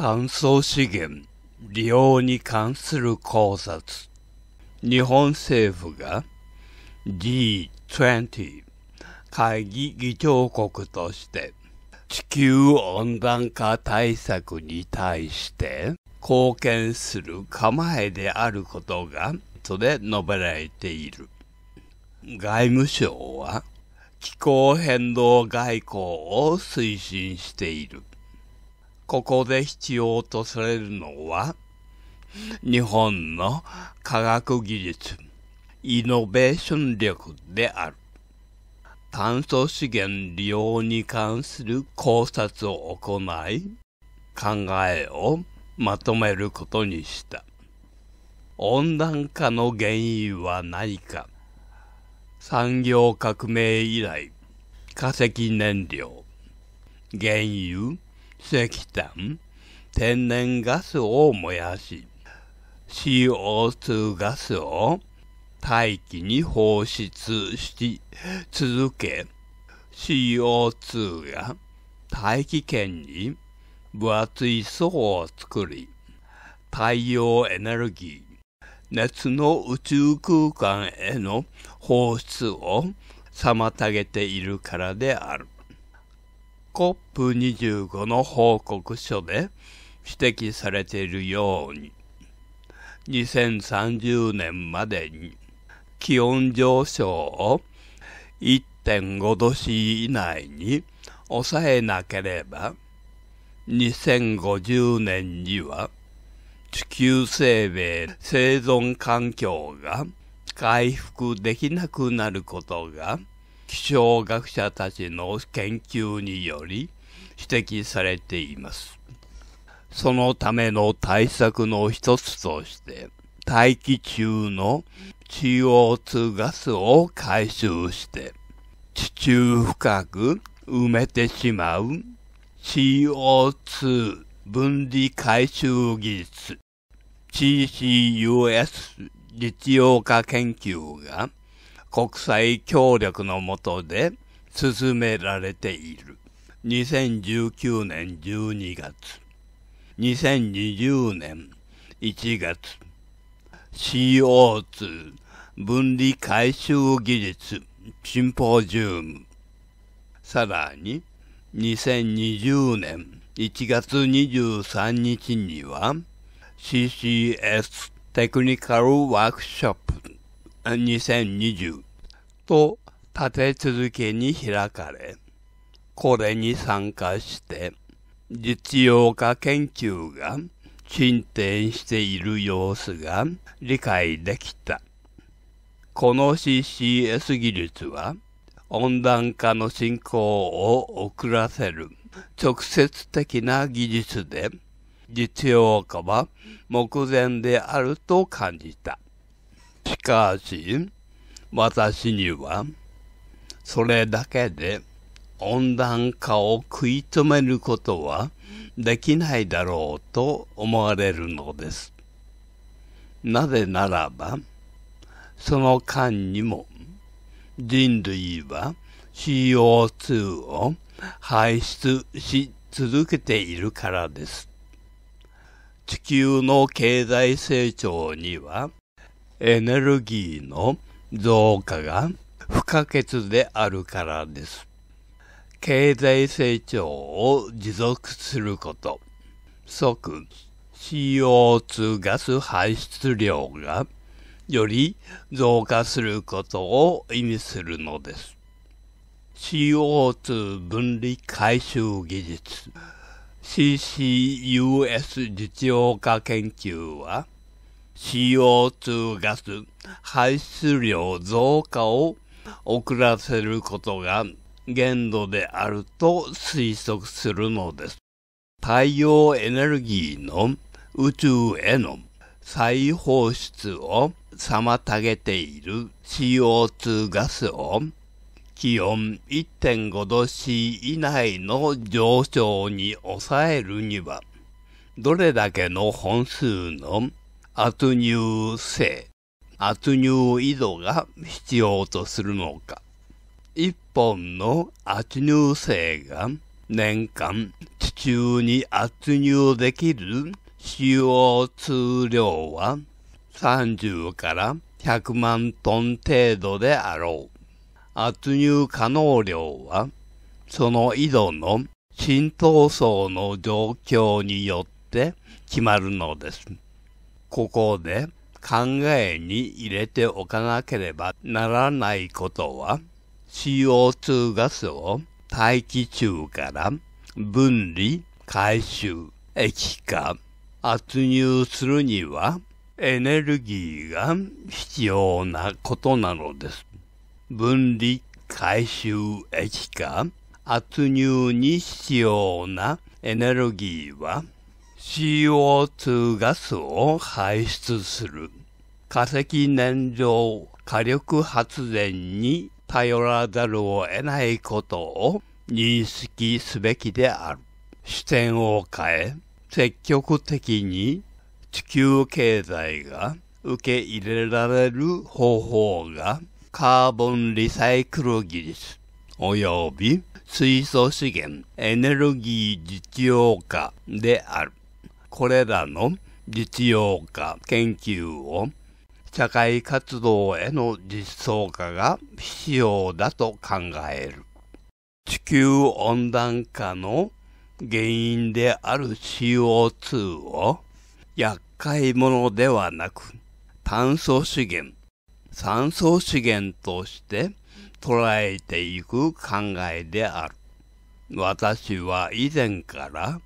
炭素資源利用に関する考察日本政府が G20 会議議長国として地球温暖化対策に対して貢献する構えであることがとで述べられている外務省は気候変動外交を推進しているここで必要とされるのは、日本の科学技術、イノベーション力である。炭素資源利用に関する考察を行い、考えをまとめることにした。温暖化の原因は何か産業革命以来、化石燃料、原油、石炭、天然ガスを燃やし、CO2 ガスを大気に放出し続け、CO2 が大気圏に分厚い層を作り、太陽エネルギー、熱の宇宙空間への放出を妨げているからである。COP25 の報告書で指摘されているように、2030年までに気温上昇を1.5度 C 以内に抑えなければ、2050年には地球生命生存環境が回復できなくなることが気象学者たちの研究により指摘されています。そのための対策の一つとして、大気中の CO2 ガスを回収して、地中深く埋めてしまう CO2 分離回収技術 CCUS 実用化研究が国際協力のもとで進められている。2019年12月、2020年1月、CO2 分離回収技術シンポジウム。さらに、2020年1月23日には、CCS テクニカルワークショップ2020と立て続けに開かれ、これに参加して、実用化研究が進展している様子が理解できた。この CCS 技術は、温暖化の進行を遅らせる直接的な技術で、実用化は目前であると感じた。しかし、私には、それだけで温暖化を食い止めることはできないだろうと思われるのです。なぜならば、その間にも人類は CO2 を排出し続けているからです。地球の経済成長にはエネルギーの増加が不可欠であるからです。経済成長を持続すること、即 CO2 ガス排出量がより増加することを意味するのです。CO2 分離回収技術 CCUS 実用化研究は CO2 ガス排出量増加を遅らせることが限度であると推測するのです。太陽エネルギーの宇宙への再放出を妨げている CO2 ガスを気温1.5 ° C 以内の上昇に抑えるには、どれだけの本数の圧入性、圧入ゥニ緯度が必要とするのか。一本の圧入性が年間地中に圧入できる CO2 量は30から100万トン程度であろう。圧入可能量はその井戸の浸透層の状況によって決まるのです。ここで考えに入れておかなければならないことは、CO2 ガスを大気中から分離、回収、液化、圧入するにはエネルギーが必要なことなのです。分離、回収、液化、圧入に必要なエネルギーは CO2 ガスを排出する。化石燃料火力発電に頼らざるを得ないことを認識すべきである。視点を変え、積極的に地球経済が受け入れられる方法がカーボンリサイクル技術及び水素資源エネルギー実用化である。これらの実用化、研究を社会活動への実装化が必要だと考える。地球温暖化の原因である CO2 を厄介者ではなく炭素資源、酸素資源として捉えていく考えである。私は以前から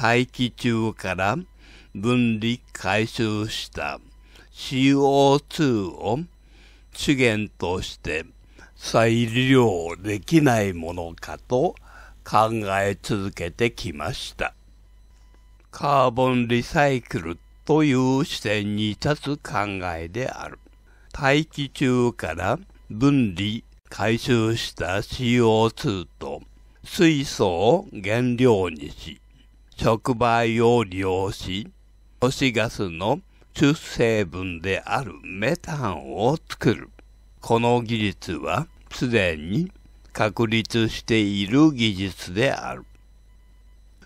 大気中から分離回収した CO2 を資源として再利用できないものかと考え続けてきました。カーボンリサイクルという視点に立つ考えである。大気中から分離、回収した CO2 と水素を原料にし、触媒を利用し、都市ガスの主成分であるメタンを作る。この技術はすでに確立している技術である。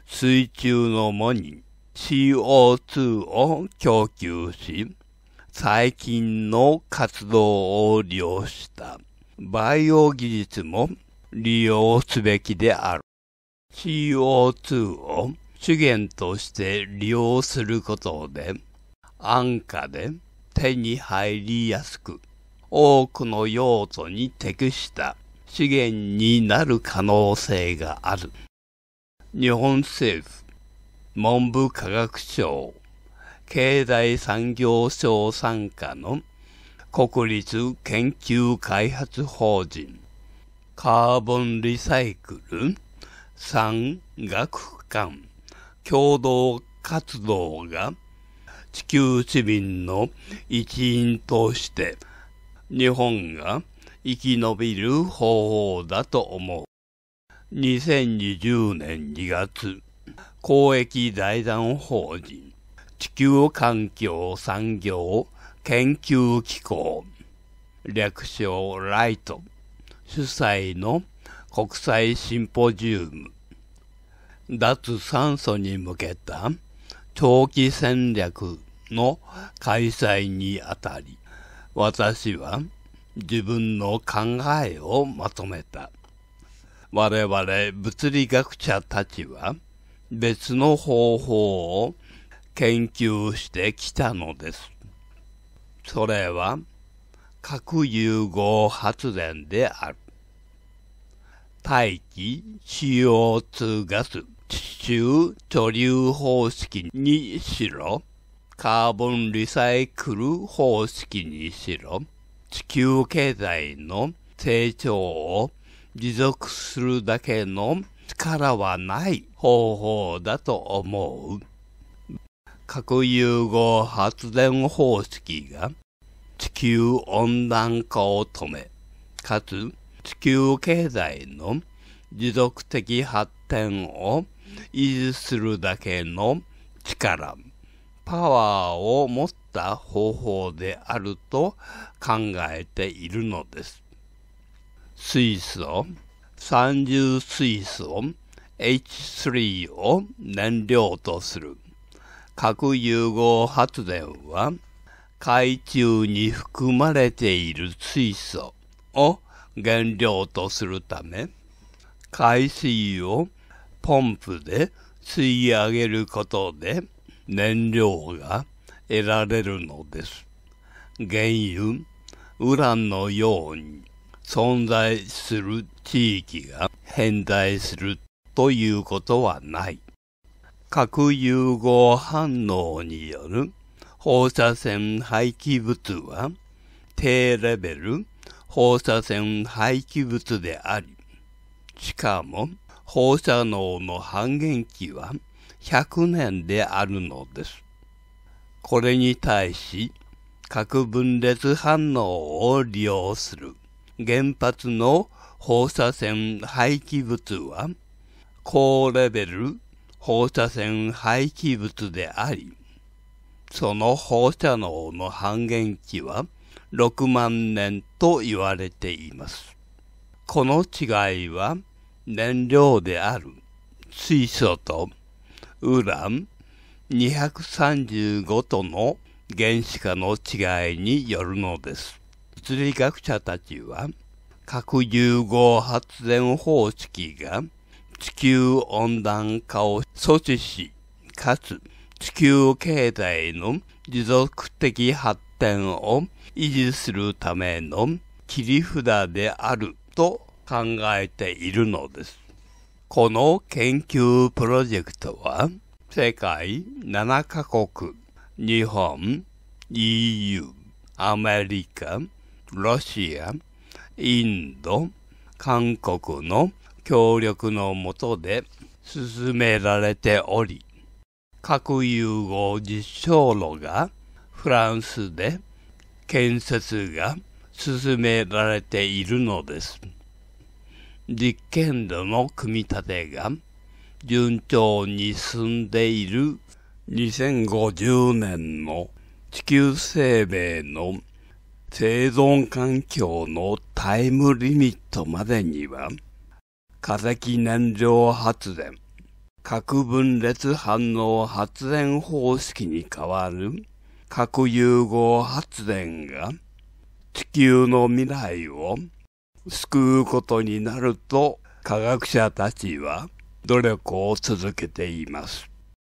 水中の藻に CO2 を供給し、細菌の活動を利用した培養技術も利用すべきである。CO2 を資源として利用することで、安価で手に入りやすく、多くの用途に適した資源になる可能性がある。日本政府、文部科学省、経済産業省傘下の国立研究開発法人カーボンリサイクル産学館共同活動が地球市民の一員として日本が生き延びる方法だと思う。2020年2月、公益財団法人地球環境産業研究機構略称ライト主催の国際シンポジウム脱酸素に向けた長期戦略の開催にあたり、私は自分の考えをまとめた。我々物理学者たちは別の方法を研究してきたのです。それは核融合発電である。大気 CO2 ガス中貯留方式にしろ、カーボンリサイクル方式にしろ、地球経済の成長を持続するだけの力はない方法だと思う。核融合発電方式が地球温暖化を止め、かつ地球経済の持続的発展を維持するだけの力、パワーを持った方法であると考えているのです。水素、三重水素、H3 を燃料とする。核融合発電は海中に含まれている水素を原料とするため海水をポンプで吸い上げることで燃料が得られるのです。原油、ウランのように存在する地域が変態するということはない。核融合反応による放射線廃棄物は低レベル放射線廃棄物であり、しかも放射能の半減期は100年であるのです。これに対し、核分裂反応を利用する原発の放射線廃棄物は、高レベル放射線廃棄物であり、その放射能の半減期は6万年と言われています。この違いは、燃料である水素とウラン235との原子化の違いによるのです。物理学者たちは核融合発電方式が地球温暖化を阻止し、かつ地球経済の持続的発展を維持するための切り札であると考えているのです。この研究プロジェクトは、世界7カ国、日本、EU、アメリカ、ロシア、インド、韓国の協力のもとで進められており、核融合実証炉がフランスで建設が進められているのです。実験度の組み立てが順調に進んでいる2050年の地球生命の生存環境のタイムリミットまでには化石燃料発電、核分裂反応発電方式に代わる核融合発電が地球の未来を救うことになると科学者たちは努力を続けています。